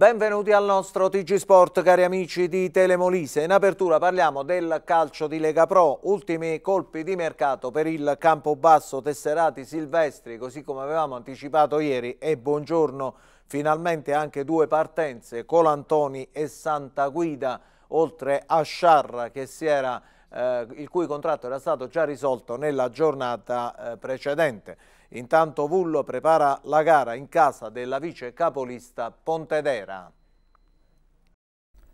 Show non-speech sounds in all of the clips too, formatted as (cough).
Benvenuti al nostro TG Sport cari amici di Telemolise. In apertura parliamo del calcio di Lega Pro, ultimi colpi di mercato per il Campobasso, Tesserati, Silvestri, così come avevamo anticipato ieri e buongiorno finalmente anche due partenze, Colantoni e Santa Guida, oltre a Sciarra che si era eh, il cui contratto era stato già risolto nella giornata eh, precedente. Intanto Vullo prepara la gara in casa della vice capolista Pontedera.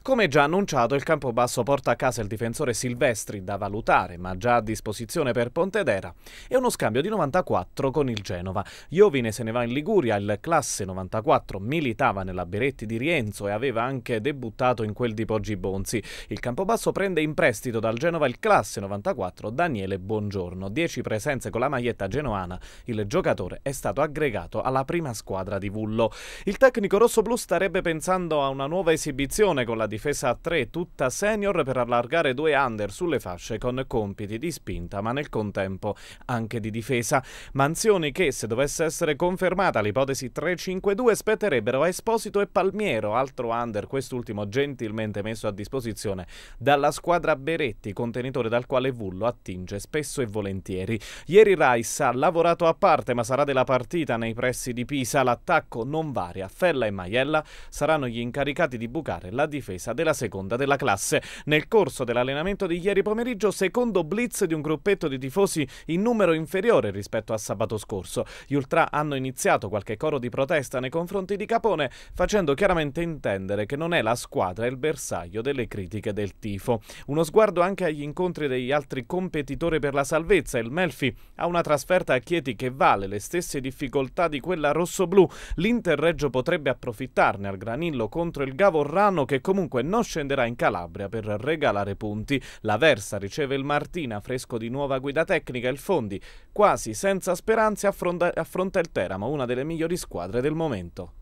Come già annunciato, il Campobasso porta a casa il difensore Silvestri, da valutare, ma già a disposizione per Pontedera, e uno scambio di 94 con il Genova. Iovine se ne va in Liguria, il classe 94 militava nella Beretti di Rienzo e aveva anche debuttato in quel di Poggi Bonzi. Il Campobasso prende in prestito dal Genova il classe 94 Daniele Bongiorno. 10 presenze con la maglietta genoana, il giocatore è stato aggregato alla prima squadra di Vullo. Il tecnico rossoblù starebbe pensando a una nuova esibizione con la difesa difesa a 3 tutta senior per allargare due under sulle fasce con compiti di spinta ma nel contempo anche di difesa. Mansioni che se dovesse essere confermata l'ipotesi 3-5-2 spetterebbero a Esposito e Palmiero, altro under quest'ultimo gentilmente messo a disposizione dalla squadra Beretti, contenitore dal quale Vullo attinge spesso e volentieri. Ieri Rice ha lavorato a parte ma sarà della partita nei pressi di Pisa, l'attacco non varia, Fella e Maiella saranno gli incaricati di bucare la difesa difesa della seconda della classe. Nel corso dell'allenamento di ieri pomeriggio, secondo blitz di un gruppetto di tifosi in numero inferiore rispetto a sabato scorso. Gli ultra hanno iniziato qualche coro di protesta nei confronti di Capone, facendo chiaramente intendere che non è la squadra il bersaglio delle critiche del tifo. Uno sguardo anche agli incontri degli altri competitori per la salvezza. Il Melfi ha una trasferta a Chieti che vale le stesse difficoltà di quella rossoblù. L'Interreggio potrebbe approfittarne al granillo contro il Gavorrano che comunque dunque non scenderà in Calabria per regalare punti. La Versa riceve il Martina, fresco di nuova guida tecnica, il Fondi. Quasi senza speranze affronta, affronta il Teramo, una delle migliori squadre del momento.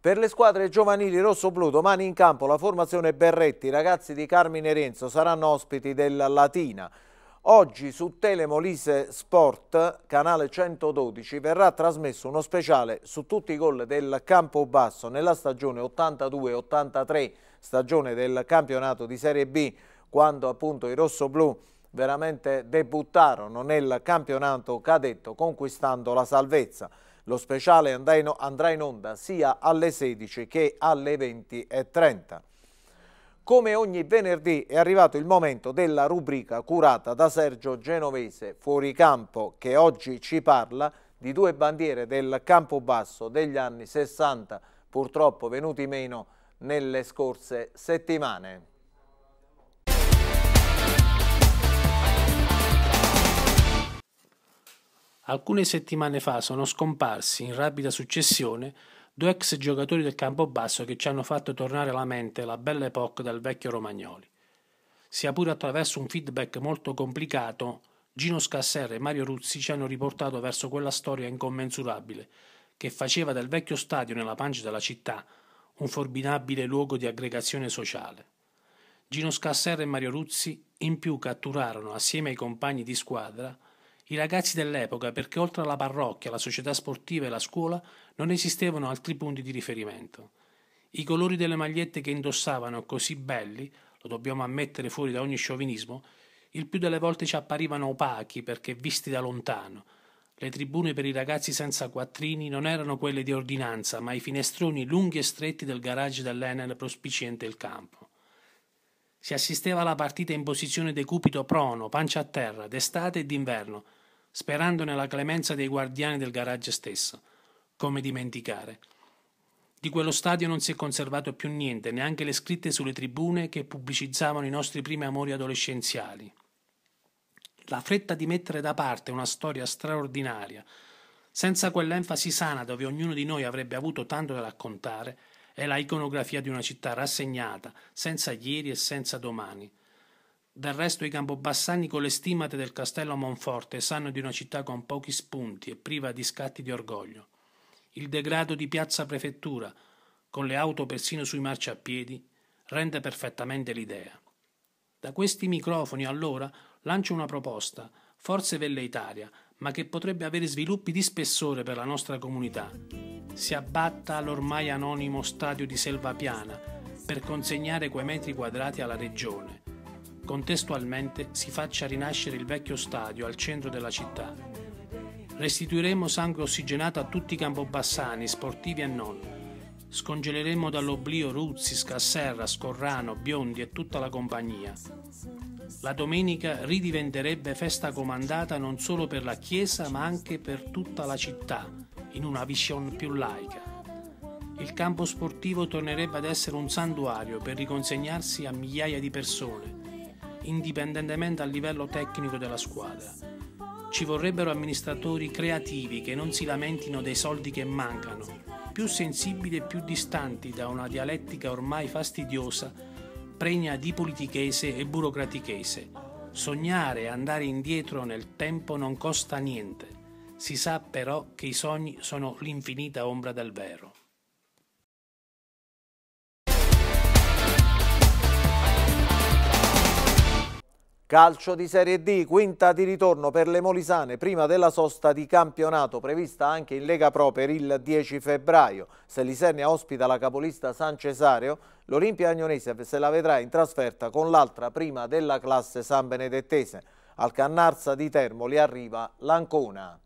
Per le squadre giovanili rosso-blu domani in campo la formazione Berretti, i ragazzi di Carmine Renzo saranno ospiti della Latina. Oggi su Telemolise Sport, canale 112, verrà trasmesso uno speciale su tutti i gol del Campobasso nella stagione 82-83, stagione del campionato di Serie B, quando appunto i rossoblù veramente debuttarono nel campionato cadetto conquistando la salvezza. Lo speciale andrà in onda sia alle 16 che alle 20.30. Come ogni venerdì è arrivato il momento della rubrica curata da Sergio Genovese, fuori campo, che oggi ci parla di due bandiere del Campobasso degli anni 60, purtroppo venuti meno nelle scorse settimane. Alcune settimane fa sono scomparsi in rapida successione due ex giocatori del Campobasso che ci hanno fatto tornare alla mente la belle époque del vecchio Romagnoli. Sia pure attraverso un feedback molto complicato, Gino Scasserra e Mario Ruzzi ci hanno riportato verso quella storia incommensurabile che faceva del vecchio stadio nella pancia della città un formidabile luogo di aggregazione sociale. Gino Scasserra e Mario Ruzzi in più catturarono assieme ai compagni di squadra i ragazzi dell'epoca, perché oltre alla parrocchia, la società sportiva e la scuola, non esistevano altri punti di riferimento. I colori delle magliette che indossavano, così belli, lo dobbiamo ammettere fuori da ogni sciovinismo, il più delle volte ci apparivano opachi perché visti da lontano. Le tribune per i ragazzi senza quattrini non erano quelle di ordinanza, ma i finestroni lunghi e stretti del garage dell'Enel prospiciente il campo. Si assisteva alla partita in posizione decupito prono, pancia a terra, d'estate e d'inverno, sperando nella clemenza dei guardiani del garage stesso. Come dimenticare? Di quello stadio non si è conservato più niente, neanche le scritte sulle tribune che pubblicizzavano i nostri primi amori adolescenziali. La fretta di mettere da parte una storia straordinaria, senza quell'enfasi sana dove ognuno di noi avrebbe avuto tanto da raccontare, è la iconografia di una città rassegnata, senza ieri e senza domani. Del resto i campobassani con le stimate del castello Monforte sanno di una città con pochi spunti e priva di scatti di orgoglio. Il degrado di piazza prefettura, con le auto persino sui marciapiedi, rende perfettamente l'idea. Da questi microfoni allora lancio una proposta, forse velleitaria, ma che potrebbe avere sviluppi di spessore per la nostra comunità. Si abbatta l'ormai anonimo stadio di Selva Piana per consegnare quei metri quadrati alla regione Contestualmente si faccia rinascere il vecchio stadio al centro della città. Restituiremo sangue ossigenato a tutti i campobassani, sportivi e non. Scongeleremo dall'oblio Ruzzi, Scasserra, Scorrano, Biondi e tutta la compagnia. La domenica ridiventerebbe festa comandata non solo per la Chiesa ma anche per tutta la città, in una visione più laica il campo sportivo tornerebbe ad essere un santuario per riconsegnarsi a migliaia di persone, indipendentemente dal livello tecnico della squadra. Ci vorrebbero amministratori creativi che non si lamentino dei soldi che mancano, più sensibili e più distanti da una dialettica ormai fastidiosa, pregna di politichese e burocratichese. Sognare e andare indietro nel tempo non costa niente. Si sa però che i sogni sono l'infinita ombra del vero. Calcio di Serie D, quinta di ritorno per le Molisane, prima della sosta di campionato prevista anche in Lega Pro per il 10 febbraio. Se Lisernia ospita la capolista San Cesario, l'Olimpia Agnonese se la vedrà in trasferta con l'altra prima della classe San Benedettese. Al Cannarsa di Termoli arriva l'Ancona.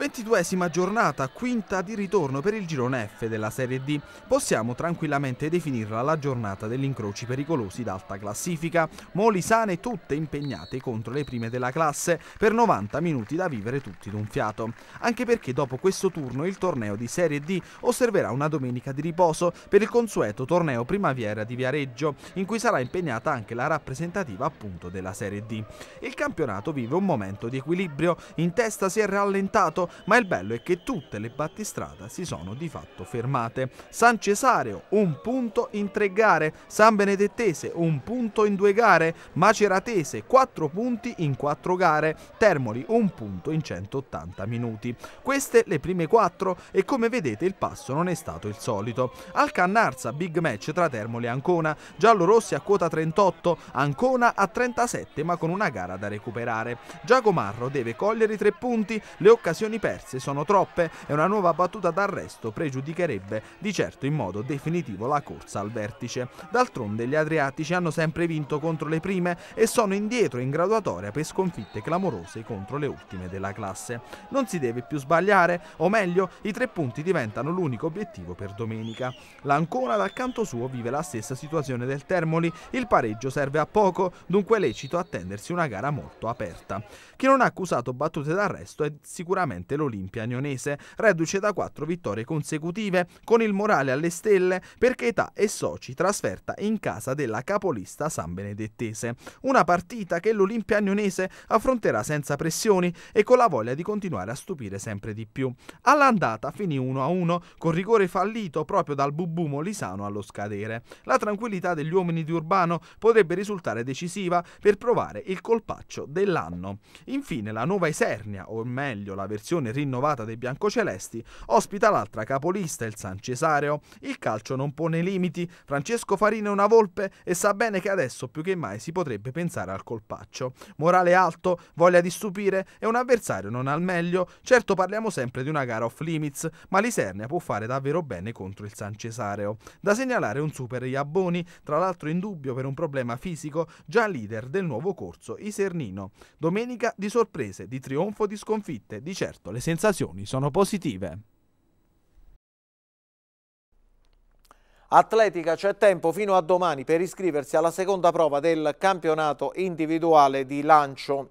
22esima giornata, quinta di ritorno per il girone F della Serie D. Possiamo tranquillamente definirla la giornata degli incroci pericolosi d'alta classifica. Moli sane tutte impegnate contro le prime della classe, per 90 minuti da vivere tutti d'un fiato. Anche perché dopo questo turno il torneo di Serie D osserverà una domenica di riposo per il consueto torneo primavera di Viareggio, in cui sarà impegnata anche la rappresentativa appunto della Serie D. Il campionato vive un momento di equilibrio, in testa si è rallentato ma il bello è che tutte le battistrada si sono di fatto fermate. San Cesareo un punto in tre gare, San Benedettese un punto in due gare, Maceratese quattro punti in quattro gare, Termoli un punto in 180 minuti. Queste le prime quattro e come vedete il passo non è stato il solito. Al Cannarsa big match tra Termoli e Ancona, giallorossi a quota 38, Ancona a 37 ma con una gara da recuperare. Giacomarro deve cogliere i tre punti, le occasioni occasioni perse sono troppe e una nuova battuta d'arresto pregiudicherebbe di certo in modo definitivo la corsa al vertice. D'altronde gli Adriatici hanno sempre vinto contro le prime e sono indietro in graduatoria per sconfitte clamorose contro le ultime della classe. Non si deve più sbagliare, o meglio, i tre punti diventano l'unico obiettivo per domenica. L'Ancona dal canto suo vive la stessa situazione del Termoli, il pareggio serve a poco, dunque è lecito attendersi una gara molto aperta. Chi non ha accusato battute d'arresto è sicuramente precedente l'Olimpia Nionese, reduce da quattro vittorie consecutive, con il morale alle stelle perché età e soci trasferta in casa della capolista San Benedettese. Una partita che l'Olimpia Nionese affronterà senza pressioni e con la voglia di continuare a stupire sempre di più. All'andata finì 1-1 con rigore fallito proprio dal Bubu Molisano allo scadere. La tranquillità degli uomini di Urbano potrebbe risultare decisiva per provare il colpaccio dell'anno. Infine la nuova Esernia, o meglio la versione formazione rinnovata dei biancocelesti, ospita l'altra capolista, il San Cesareo. Il calcio non pone limiti, Francesco Farina è una volpe e sa bene che adesso più che mai si potrebbe pensare al colpaccio. Morale alto, voglia di stupire e un avversario non al meglio. Certo parliamo sempre di una gara off limits, ma l'Isernia può fare davvero bene contro il San Cesareo. Da segnalare un super Iabboni, tra l'altro in dubbio per un problema fisico, già leader del nuovo corso Isernino. Domenica di sorprese, di trionfo, di sconfitte, di certo Certo, le sensazioni sono positive. Atletica c'è tempo fino a domani per iscriversi alla seconda prova del campionato individuale di lancio.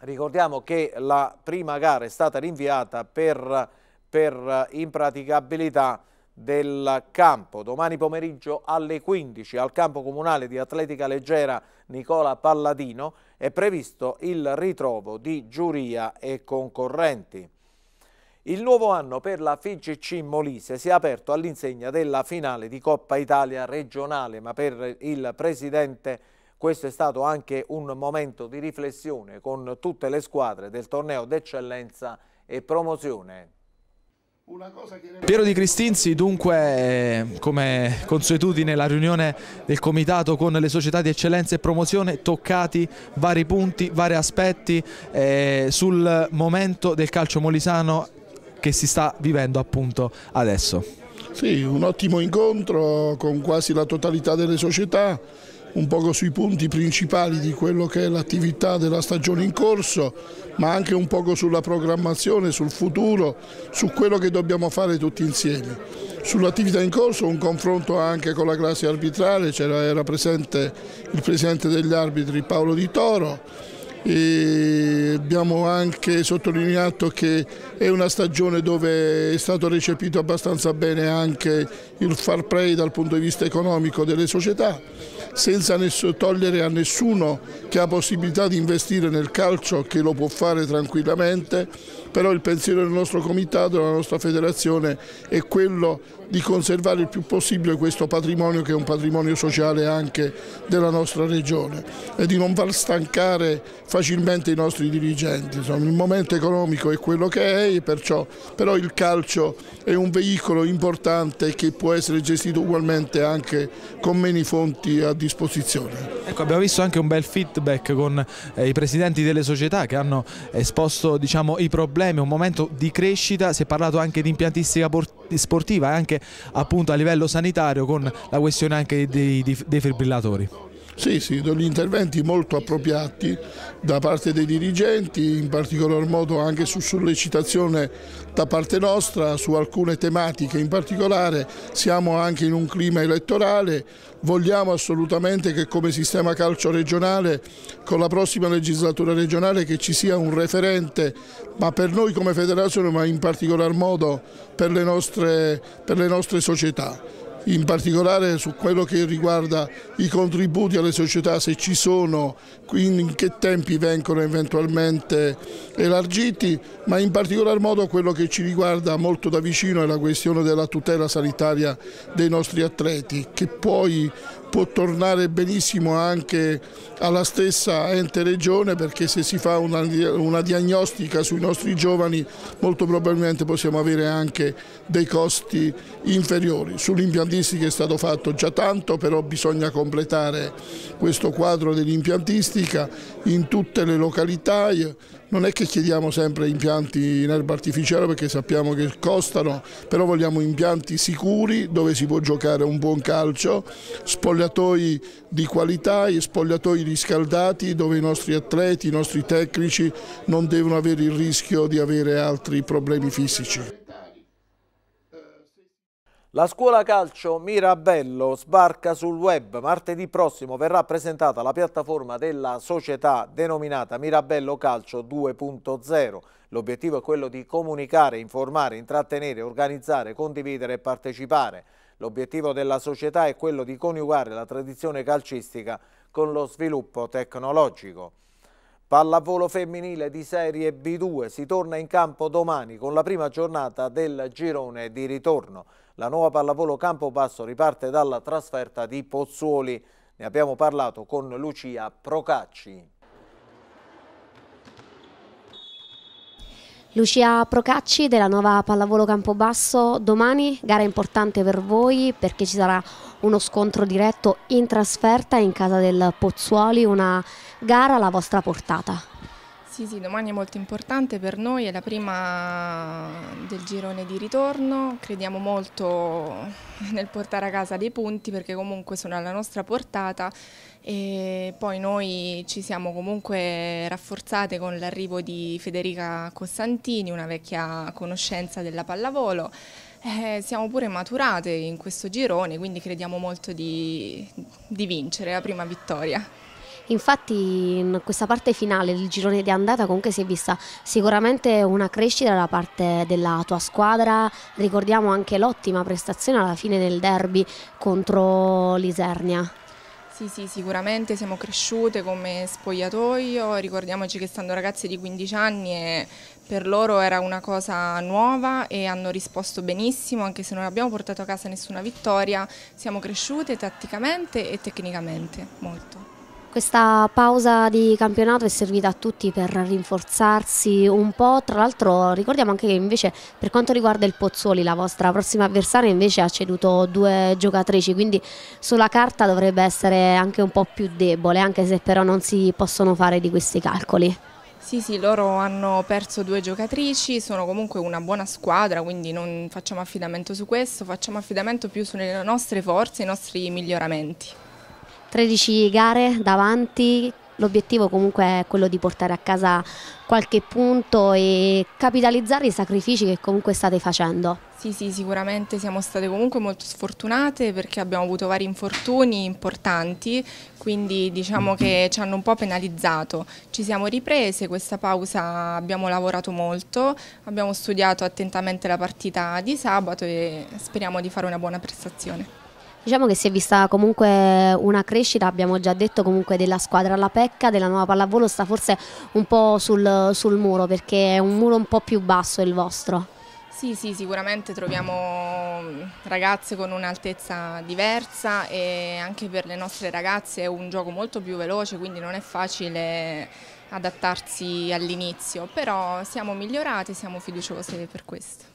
Ricordiamo che la prima gara è stata rinviata per, per impraticabilità del campo. Domani pomeriggio alle 15 al campo comunale di atletica leggera Nicola Palladino è previsto il ritrovo di giuria e concorrenti. Il nuovo anno per la FIGC Molise si è aperto all'insegna della finale di Coppa Italia regionale, ma per il presidente questo è stato anche un momento di riflessione con tutte le squadre del torneo d'eccellenza e promozione. Piero Di Cristinzi dunque come consuetudine la riunione del comitato con le società di eccellenza e promozione toccati vari punti, vari aspetti eh, sul momento del calcio molisano che si sta vivendo appunto adesso. Sì, un ottimo incontro con quasi la totalità delle società un poco sui punti principali di quello che è l'attività della stagione in corso, ma anche un poco sulla programmazione, sul futuro, su quello che dobbiamo fare tutti insieme. Sull'attività in corso un confronto anche con la classe arbitrale, c'era presente il presidente degli arbitri Paolo Di Toro, e abbiamo anche sottolineato che è una stagione dove è stato recepito abbastanza bene anche il far play dal punto di vista economico delle società senza togliere a nessuno che ha possibilità di investire nel calcio, che lo può fare tranquillamente, però il pensiero del nostro comitato, della nostra federazione è quello di conservare il più possibile questo patrimonio che è un patrimonio sociale anche della nostra regione e di non far stancare facilmente i nostri dirigenti. Insomma, il momento economico è quello che è, perciò, però il calcio è un veicolo importante che può essere gestito ugualmente anche con meno fonti a disposizione. Ecco, abbiamo visto anche un bel feedback con eh, i presidenti delle società che hanno esposto diciamo, i problemi, un momento di crescita, si è parlato anche di impiantistica portiva sportiva e anche appunto a livello sanitario con la questione anche dei defibrillatori. Sì, sì, degli interventi molto appropriati da parte dei dirigenti, in particolar modo anche su sollecitazione da parte nostra su alcune tematiche, in particolare siamo anche in un clima elettorale, vogliamo assolutamente che come sistema calcio regionale con la prossima legislatura regionale che ci sia un referente, ma per noi come federazione ma in particolar modo per le nostre, per le nostre società in particolare su quello che riguarda i contributi alle società, se ci sono, in che tempi vengono eventualmente elargiti, ma in particolar modo quello che ci riguarda molto da vicino è la questione della tutela sanitaria dei nostri atleti, che poi può tornare benissimo anche alla stessa ente regione perché se si fa una, una diagnostica sui nostri giovani molto probabilmente possiamo avere anche dei costi inferiori. Sull'impiantistica è stato fatto già tanto però bisogna completare questo quadro dell'impiantistica in tutte le località. Non è che chiediamo sempre impianti in erba artificiale perché sappiamo che costano, però vogliamo impianti sicuri dove si può giocare un buon calcio, spogliare spogliatoi di qualità e spogliatoi riscaldati dove i nostri atleti, i nostri tecnici non devono avere il rischio di avere altri problemi fisici. La scuola calcio Mirabello sbarca sul web. Martedì prossimo verrà presentata la piattaforma della società denominata Mirabello Calcio 2.0. L'obiettivo è quello di comunicare, informare, intrattenere, organizzare, condividere e partecipare L'obiettivo della società è quello di coniugare la tradizione calcistica con lo sviluppo tecnologico. Pallavolo femminile di serie B2 si torna in campo domani con la prima giornata del girone di ritorno. La nuova pallavolo Campobasso riparte dalla trasferta di Pozzuoli. Ne abbiamo parlato con Lucia Procacci. Lucia Procacci della nuova Pallavolo Campobasso, domani gara importante per voi perché ci sarà uno scontro diretto in trasferta in casa del Pozzuoli, una gara alla vostra portata. Sì, sì, domani è molto importante per noi, è la prima del girone di ritorno, crediamo molto (laughs) nel portare a casa dei punti perché comunque sono alla nostra portata e poi noi ci siamo comunque rafforzate con l'arrivo di Federica Costantini, una vecchia conoscenza della pallavolo. Eh, siamo pure maturate in questo girone, quindi crediamo molto di, di vincere la prima vittoria. Infatti in questa parte finale del girone di andata comunque si è vista sicuramente una crescita da parte della tua squadra, ricordiamo anche l'ottima prestazione alla fine del derby contro l'Isernia. Sì, sì, sicuramente siamo cresciute come spogliatoio, ricordiamoci che stando ragazze di 15 anni e eh, per loro era una cosa nuova e hanno risposto benissimo, anche se non abbiamo portato a casa nessuna vittoria, siamo cresciute tatticamente e tecnicamente molto. Questa pausa di campionato è servita a tutti per rinforzarsi un po', tra l'altro ricordiamo anche che invece per quanto riguarda il Pozzoli la vostra prossima avversaria invece ha ceduto due giocatrici, quindi sulla carta dovrebbe essere anche un po' più debole, anche se però non si possono fare di questi calcoli. Sì, sì, loro hanno perso due giocatrici, sono comunque una buona squadra, quindi non facciamo affidamento su questo, facciamo affidamento più sulle nostre forze, i nostri miglioramenti. 13 gare davanti, l'obiettivo comunque è quello di portare a casa qualche punto e capitalizzare i sacrifici che comunque state facendo. Sì, sì, sicuramente siamo state comunque molto sfortunate perché abbiamo avuto vari infortuni importanti, quindi diciamo che ci hanno un po' penalizzato. Ci siamo riprese, questa pausa abbiamo lavorato molto, abbiamo studiato attentamente la partita di sabato e speriamo di fare una buona prestazione. Diciamo che si è vista comunque una crescita, abbiamo già detto comunque della squadra alla pecca, della nuova pallavolo sta forse un po' sul, sul muro perché è un muro un po' più basso il vostro. Sì, sì, sicuramente troviamo ragazze con un'altezza diversa e anche per le nostre ragazze è un gioco molto più veloce, quindi non è facile adattarsi all'inizio, però siamo migliorate e siamo fiduciose per questo.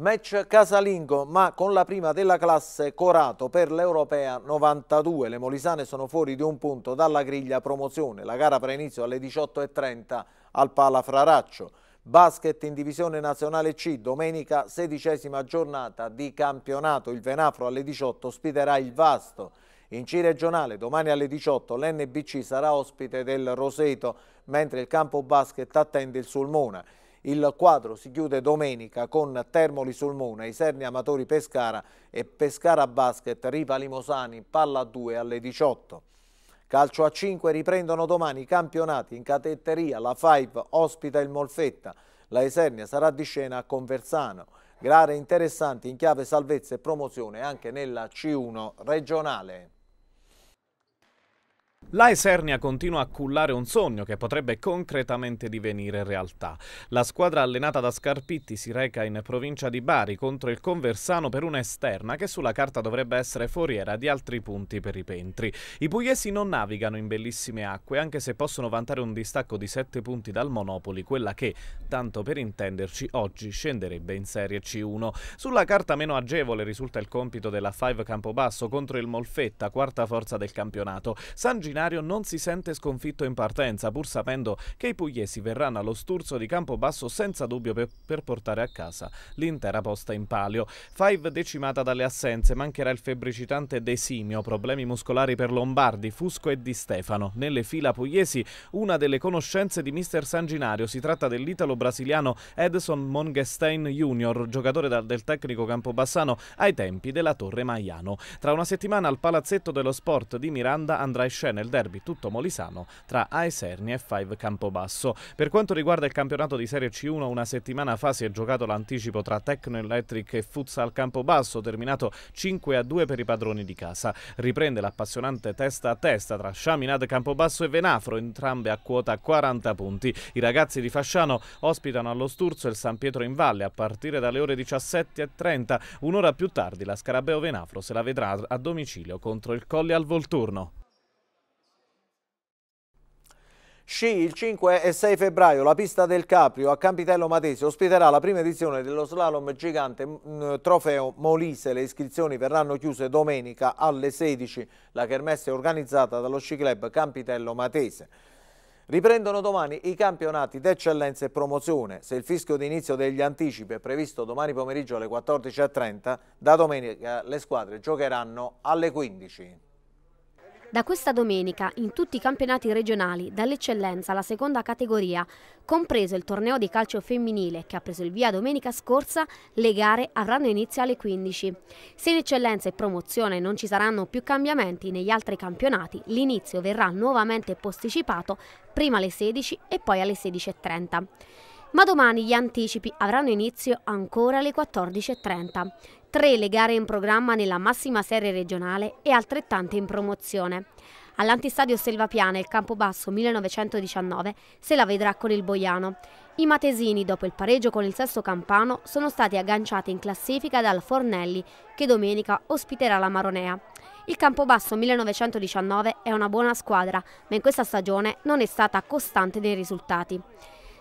Match casalingo ma con la prima della classe Corato per l'Europea 92. Le molisane sono fuori di un punto dalla griglia promozione. La gara avrà inizio alle 18.30 al Pala Fraraccio. Basket in divisione nazionale C, domenica sedicesima giornata di campionato. Il Venafro alle 18 ospiterà il Vasto. In C regionale domani alle 18 l'NBC sarà ospite del Roseto, mentre il campo basket attende il Sulmona. Il quadro si chiude domenica con Termoli sul Sulmona, Iserni Amatori Pescara e Pescara Basket Ripa Limosani, palla 2 alle 18. Calcio a 5 riprendono domani i campionati in catetteria, la Five ospita il Molfetta, la Esernia sarà di scena a Conversano. Gare interessanti in chiave salvezza e promozione anche nella C1 regionale. La Esernia continua a cullare un sogno che potrebbe concretamente divenire realtà. La squadra allenata da Scarpitti si reca in provincia di Bari contro il Conversano per una esterna che sulla carta dovrebbe essere foriera di altri punti per i pentri. I pugliesi non navigano in bellissime acque anche se possono vantare un distacco di 7 punti dal Monopoli, quella che, tanto per intenderci, oggi scenderebbe in Serie C1. Sulla carta meno agevole risulta il compito della Five Campobasso contro il Molfetta, quarta forza del campionato. San Gino straordinario non si sente sconfitto in partenza, pur sapendo che i pugliesi verranno allo sturzo di Campobasso senza dubbio per, per portare a casa l'intera posta in palio. Five decimata dalle assenze, mancherà il febbricitante De Simio, problemi muscolari per Lombardi, Fusco e Di Stefano. Nelle fila pugliesi una delle conoscenze di mister Sanginario, si tratta dell'italo-brasiliano Edson Mongestein Jr., giocatore del tecnico Campobassano ai tempi della Torre Maiano. Tra una settimana al Palazzetto dello Sport di Miranda andrà in scena il nel derby tutto molisano tra Aeserni e Five Campobasso. Per quanto riguarda il campionato di Serie C1, una settimana fa si è giocato l'anticipo tra Tecno Electric e Futsal Campobasso, terminato 5 a 2 per i padroni di casa. Riprende l'appassionante testa a testa tra Chaminade Campobasso e Venafro, entrambe a quota 40 punti. I ragazzi di Fasciano ospitano allo Sturzo il San Pietro in Valle a partire dalle ore 17.30. Un'ora più tardi la Scarabeo Venafro se la vedrà a domicilio contro il Colli al Volturno. Sci il 5 e 6 febbraio la pista del Caprio a Campitello Matese ospiterà la prima edizione dello slalom gigante trofeo Molise. Le iscrizioni verranno chiuse domenica alle 16. La kermesse è organizzata dallo sci club Campitello Matese. Riprendono domani i campionati d'eccellenza e promozione. Se il fischio d'inizio degli anticipi è previsto domani pomeriggio alle 14.30, da domenica le squadre giocheranno alle 15.00. Da questa domenica, in tutti i campionati regionali, dall'eccellenza alla seconda categoria, compreso il torneo di calcio femminile che ha preso il via domenica scorsa, le gare avranno inizio alle 15. Se in eccellenza e promozione non ci saranno più cambiamenti negli altri campionati, l'inizio verrà nuovamente posticipato prima alle 16 e poi alle 16.30 ma domani gli anticipi avranno inizio ancora alle 14.30 tre le gare in programma nella massima serie regionale e altrettante in promozione. All'antistadio Selvapiana, il Campobasso 1919, se la vedrà con il Boiano. I Matesini, dopo il pareggio con il Sesto Campano, sono stati agganciati in classifica dal Fornelli, che domenica ospiterà la Maronea. Il Campobasso 1919 è una buona squadra, ma in questa stagione non è stata costante nei risultati.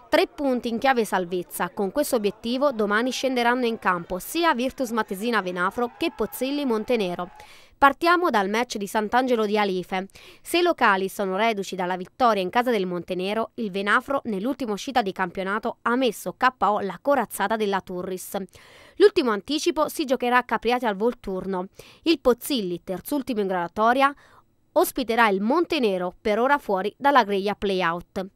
Tre punti in chiave salvezza. Con questo obiettivo domani scenderanno in campo sia Virtus Matesina Venafro che Pozzilli Montenero. Partiamo dal match di Sant'Angelo di Alife. Se i locali sono reduci dalla vittoria in casa del Montenero, il Venafro nell'ultima uscita di campionato ha messo KO la corazzata della Turris. L'ultimo anticipo si giocherà a Capriati al Volturno. Il Pozzilli, terzultimo in gradatoria, ospiterà il Montenero, per ora fuori dalla griglia playout.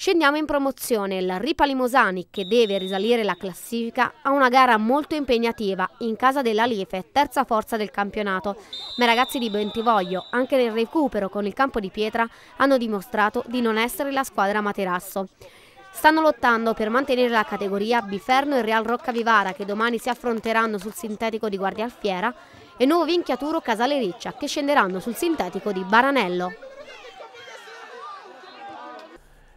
Scendiamo in promozione, la Ripa Limosani che deve risalire la classifica ha una gara molto impegnativa in casa della Liefe, terza forza del campionato, ma i ragazzi di Bentivoglio anche nel recupero con il campo di pietra hanno dimostrato di non essere la squadra materasso. Stanno lottando per mantenere la categoria Biferno e Real Rocca Vivara che domani si affronteranno sul sintetico di Guardia Alfiera e Nuovo Vinchiaturo Casale Riccia che scenderanno sul sintetico di Baranello.